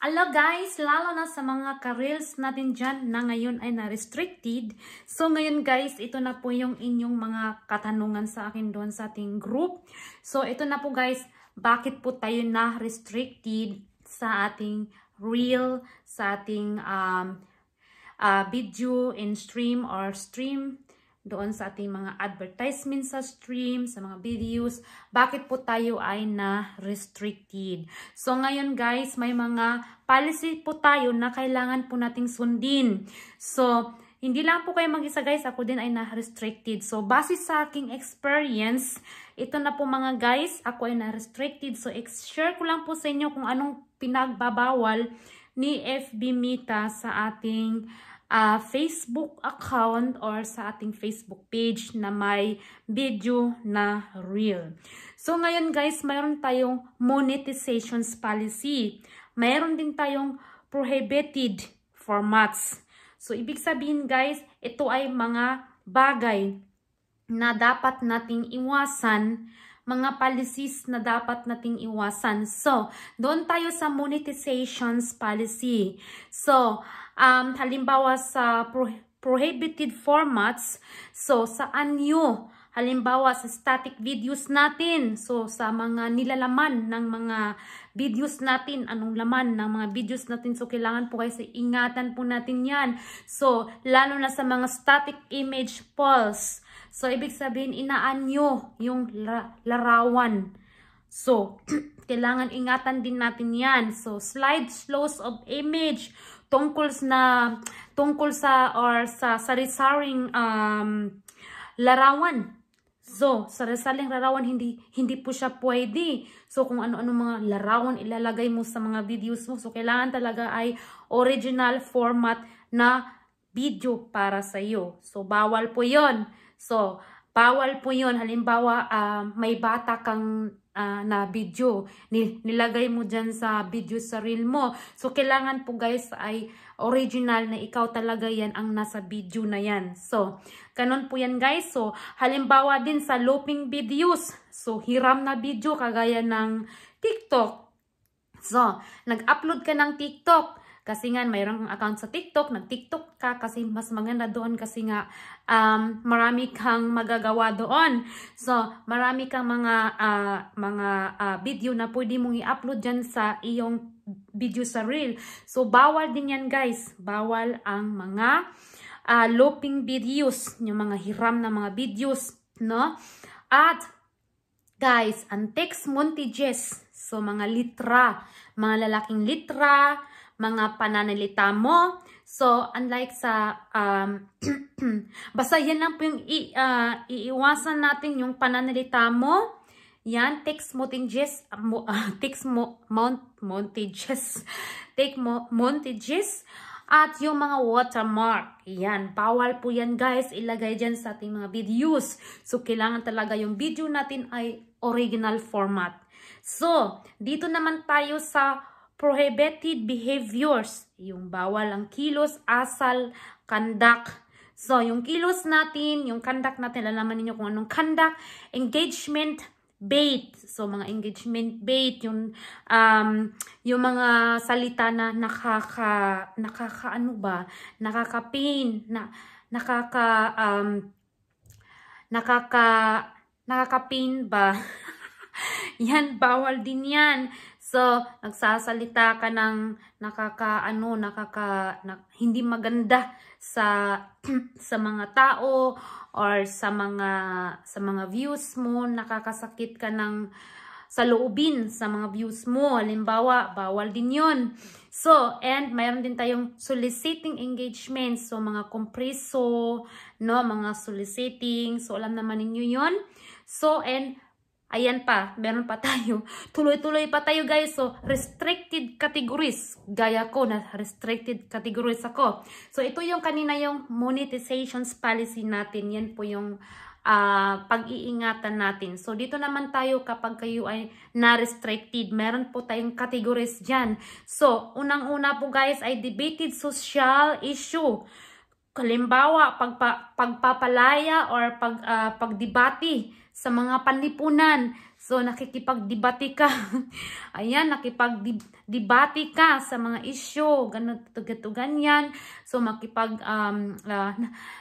Hello guys, lalo na sa mga karils natin dyan na ngayon ay na-restricted. So ngayon guys, ito na po yung inyong mga katanungan sa akin doon sa ating group. So ito na po guys, bakit po tayo na restricted sa ating reel, sa ating um, uh, video in stream or stream doon sa ating mga advertisement sa stream, sa mga videos, bakit po tayo ay na-restricted. So ngayon guys, may mga policy po tayo na kailangan po nating sundin. So hindi lang po kayo mag-isa guys, ako din ay na-restricted. So base sa aking experience, ito na po mga guys, ako ay na-restricted. So share ko lang po sa inyo kung anong pinagbabawal ni FB Mita sa ating uh, Facebook account or sa ating Facebook page na may video na real. So ngayon guys, mayroon tayong monetization policy. Mayroon din tayong prohibited formats. So ibig sabihin guys, ito ay mga bagay na dapat nating iwasan mga policies na dapat nating iwasan. So, doon tayo sa monetization policy. So, um, halimbawa sa pro prohibited formats, so saan nyo, halimbawa sa static videos natin, so sa mga nilalaman ng mga videos natin, anong laman ng mga videos natin, so kailangan po kayo sa ingatan po natin yan. So, lalo na sa mga static image polls, So, ibig sabihin, inaan nyo yung larawan. So, kailangan ingatan din natin yan. So, slide slows of image tungkol na tungkol sa or sa sarisaring um, larawan. So, sarisaring larawan hindi hindi po siya pwede. So, kung ano-ano mga larawan ilalagay mo sa mga videos mo. So, kailangan talaga ay original format na video para sa iyo. So, bawal po 'yon. So, bawal po 'yon. Halimbawa, uh, may bata kang uh, na video. Nil nilagay mo dyan sa video sa reel mo. So, kailangan po guys ay original na ikaw talaga yan ang nasa video na yan. So, kanon po yan guys. So, halimbawa din sa looping videos. So, hiram na video kagaya ng TikTok. So, nag-upload ka ng TikTok kasi nga, mayroon kang account sa TikTok, nag-TikTok ka kasi mas maganda doon kasi nga um, marami kang magagawa doon. So, marami kang mga, uh, mga uh, video na pwede mong i-upload dyan sa iyong video sa reel. So, bawal din yan guys. Bawal ang mga uh, looping videos, yung mga hiram na mga videos, no? At, guys, ang text montages, so mga litra, mga lalaking litra, mga pananalita mo. So, unlike sa, um, basta yan lang po yung i, uh, iiwasan natin yung pananalita mo. Yan, text montages, uh, text mo, mount, montages, take mo, montages, at yung mga watermark. Yan, bawal po yan guys, ilagay dyan sa ating mga videos. So, kailangan talaga yung video natin ay original format. So, dito naman tayo sa prohibited behaviors. Yung bawal ang kilos, asal, kandak. So, yung kilos natin, yung kandak natin, lalaman niyo kung anong kandak, engagement, bait. So, mga engagement bait, yung, um, yung mga salita na nakaka, nakaka ano ba, nakaka-pain, na, nakaka, um, nakaka, nakaka-pain ba? yan, bawal din yan. So, nagsasalita ka ng nakakaano, nakaka na, hindi maganda sa sa mga tao or sa mga sa mga views mo, nakakasakit ka ng sa loobin sa mga views mo. Halimbawa, bawal din yon So, and mayroon din tayong soliciting engagements, So, mga compreso, no, mga soliciting. So, alam naman ninyo yon So, and Ayan pa, meron pa tayo. Tuloy-tuloy pa tayo guys. So, restricted categories. Gaya ko na restricted categories ako. So, ito yung kanina yung monetization policy natin. Yan po yung uh, pag-iingatan natin. So, dito naman tayo kapag kayo ay na-restricted. Meron po tayong categories dyan. So, unang-una po guys ay debated social issue. Kalimbawa, pagpa pagpapalaya or pag, uh, ah, pagdibati sa mga panlipunan. So, nakikipagdebate ka. Ayan, nakipagdebate ka sa mga isyo. Ganun, tugato, ganyan. So, makipag, um, uh,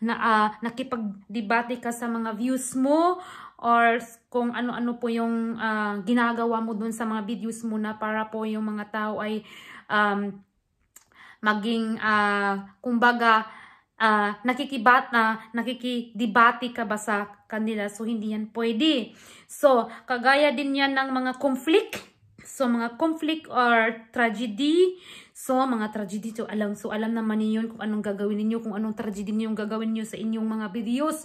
na, uh, nakipagdebate ka sa mga views mo or kung ano-ano po yung uh, ginagawa mo dun sa mga videos mo na para po yung mga tao ay um, maging, uh, kumbaga, uh, nakikibat na ah, nakikidibati ka ba sa kanila so hindi yan pwede so kagaya din yan ng mga conflict So, mga conflict or tragedy. So, mga tragedy. So, alam, so, alam naman niyo kung anong gagawin niyo kung anong tragedy niyo yung gagawin niyo sa inyong mga videos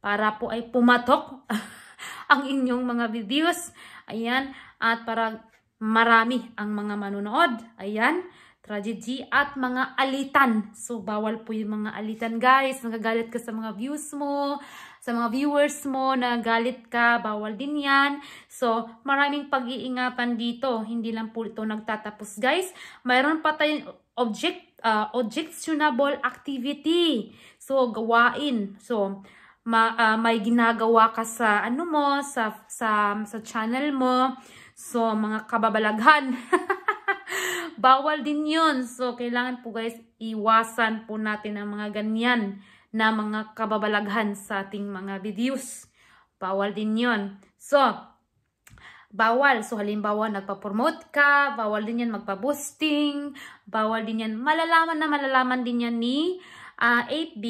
para po ay pumatok ang inyong mga videos. Ayan. At para marami ang mga manonood. Ayan tragedy at mga alitan. So, bawal po yung mga alitan, guys. Nagagalit ka sa mga views mo, sa mga viewers mo, nagalit ka, bawal din yan. So, maraming pag-iingatan dito. Hindi lang po ito nagtatapos, guys. Mayroon pa tayong object, uh, objectionable activity. So, gawain. So, ma, uh, may ginagawa ka sa ano mo, sa, sa, sa channel mo. So, mga kababalaghan. Bawal din yun. So, kailangan po guys, iwasan po natin ang mga ganyan na mga kababalaghan sa ating mga videos. Bawal din yun. So, bawal. So, halimbawa, nagpa-promote ka, bawal din yan magpa-boosting, bawal din yan. Malalaman na malalaman din yan ni uh, ah, 8B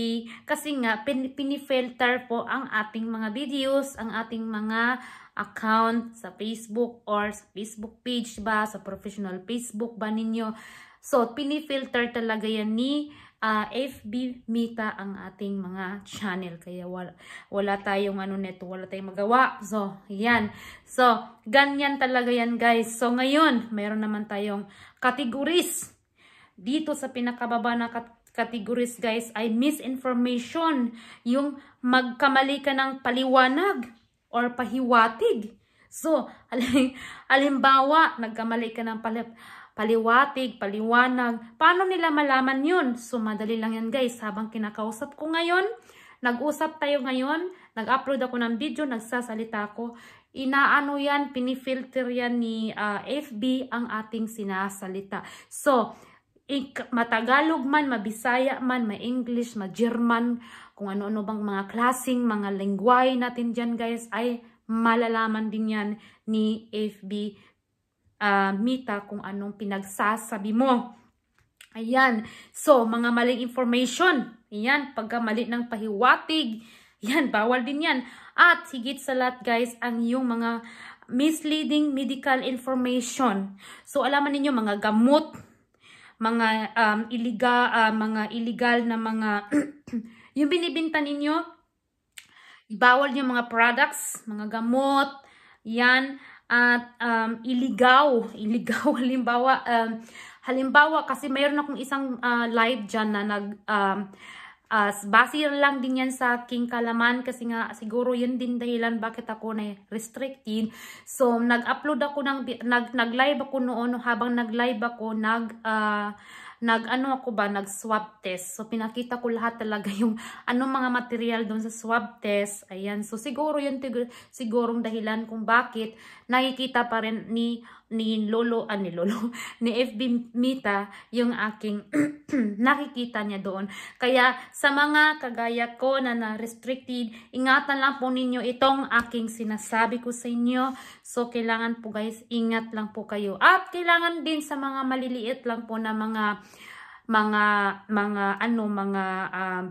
kasi nga, pin pinifilter po ang ating mga videos, ang ating mga account sa Facebook or sa Facebook page ba, sa professional Facebook ba ninyo. So, pinifilter talaga yan ni uh, ah, FB Meta ang ating mga channel. Kaya wala, wala tayong ano neto, wala tayong magawa. So, yan. So, ganyan talaga yan guys. So, ngayon, mayroon naman tayong categories. Dito sa pinakababa na categories guys ay misinformation. Yung magkamali ka ng paliwanag or pahiwatig. So, halimbawa, nagkamali ka ng palip, paliwatig, paliwanag. Paano nila malaman yun? So, madali lang yan guys. Habang kinakausap ko ngayon, nag-usap tayo ngayon, nag-upload ako ng video, nagsasalita ako. Inaano yan, pinifilter yan ni uh, ah, FB ang ating sinasalita. So, matagalog man, mabisaya man, ma-English, ma-German, kung ano-ano bang mga klasing, mga lingway natin dyan guys, ay malalaman din yan ni FB uh, ah, Mita kung anong pinagsasabi mo. Ayan. So, mga maling information. Ayan, pagka mali ng pahiwatig. Ayan, bawal din yan. At higit sa lahat guys, ang yung mga misleading medical information. So, alaman ninyo mga gamot, mga um, iliga, uh, mga illegal na mga yung binibenta ninyo bawal yung mga products, mga gamot, yan at um, iligaw, iligaw halimbawa um, halimbawa kasi mayroon akong isang uh, live diyan na nag um, As uh, base lang din yan sa King kalaman kasi nga siguro yun din dahilan bakit ako na restricted. So nag-upload ako ng nag nag ako noon habang nag-live ako nag uh, nag-ano ako ba, nag-swab test. So, pinakita ko lahat talaga yung anong mga material doon sa swab test. Ayan. So, siguro yun sigurong dahilan kung bakit nakikita pa rin ni, ni Lolo, ah, ni Lolo, ni FB Mita yung aking nakikita niya doon. Kaya, sa mga kagaya ko na na-restricted, ingatan lang po ninyo itong aking sinasabi ko sa inyo. So, kailangan po guys, ingat lang po kayo. At kailangan din sa mga maliliit lang po na mga mga mga ano mga um,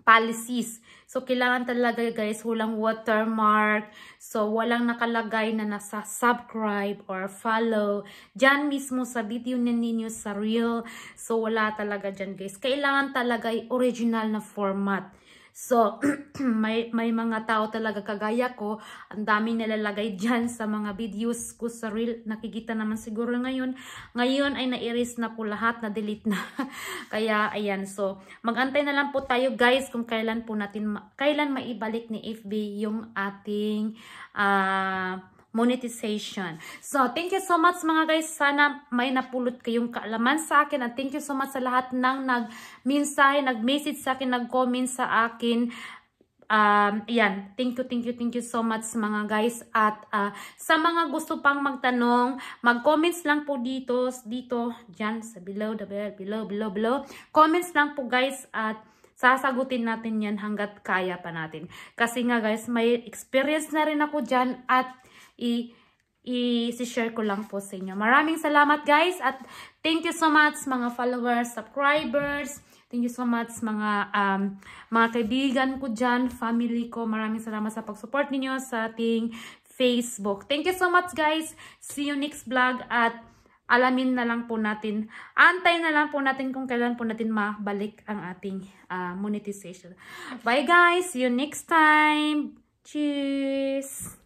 policies. So, kailangan talaga guys, walang watermark. So, walang nakalagay na nasa subscribe or follow. Diyan mismo sa video ninyo sa real. So, wala talaga diyan guys. Kailangan talaga original na format. So, may, may mga tao talaga kagaya ko. Ang dami nilalagay dyan sa mga videos ko sa reel. Nakikita naman siguro ngayon. Ngayon ay na-erase na po lahat. Na-delete na. Kaya, ayan. So, magantay na lang po tayo guys kung kailan po natin, kailan maibalik ni FB yung ating ah, uh, monetization. So, thank you so much mga guys. Sana may napulot kayong kaalaman sa akin. At thank you so much sa lahat ng nag-mensahe, nag-message sa akin, nag-comment sa akin um, yan, thank you, thank you, thank you so much mga guys. At uh, sa mga gusto pang magtanong, mag-comments lang po dito, dito, dyan, sa below, the below, below, below. Comments lang po guys at sasagutin natin yan hanggat kaya pa natin. Kasi nga guys, may experience na rin ako dyan at i i-share ko lang po sa inyo. Maraming salamat guys at thank you so much mga followers, subscribers. Thank you so much mga um, mga kaibigan ko dyan, family ko. Maraming salamat sa pag-support ninyo sa ating Facebook. Thank you so much guys. See you next vlog at alamin na lang po natin, antay na lang po natin kung kailan po natin mabalik ang ating uh, monetization. Bye guys! See you next time! Cheers!